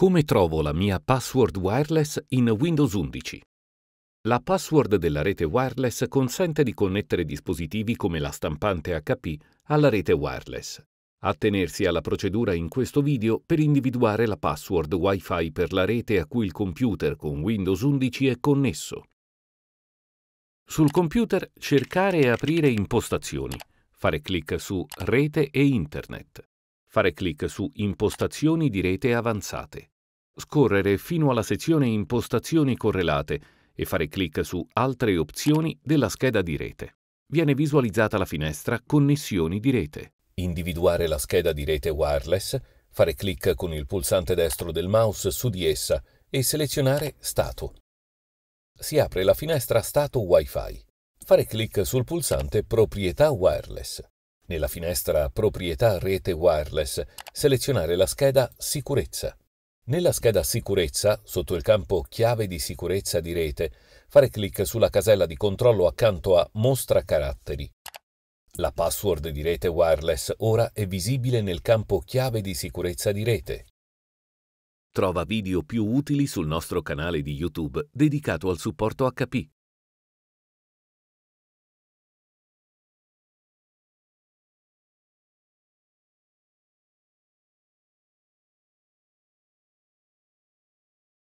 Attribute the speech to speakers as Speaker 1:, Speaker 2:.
Speaker 1: Come trovo la mia password wireless in Windows 11? La password della rete wireless consente di connettere dispositivi come la stampante HP alla rete wireless. Attenersi alla procedura in questo video per individuare la password Wi-Fi per la rete a cui il computer con Windows 11 è connesso. Sul computer cercare e aprire Impostazioni, fare clic su Rete e Internet fare clic su Impostazioni di rete avanzate, scorrere fino alla sezione Impostazioni correlate e fare clic su Altre opzioni della scheda di rete. Viene visualizzata la finestra Connessioni di rete. Individuare la scheda di rete wireless, fare clic con il pulsante destro del mouse su di essa e selezionare Stato. Si apre la finestra Stato Wi-Fi. Fare clic sul pulsante Proprietà wireless nella finestra Proprietà rete wireless, selezionare la scheda Sicurezza. Nella scheda Sicurezza, sotto il campo Chiave di sicurezza di rete, fare clic sulla casella di controllo accanto a Mostra caratteri. La password di rete wireless ora è visibile nel campo Chiave di sicurezza di rete. Trova video più utili sul nostro canale di YouTube dedicato al supporto HP.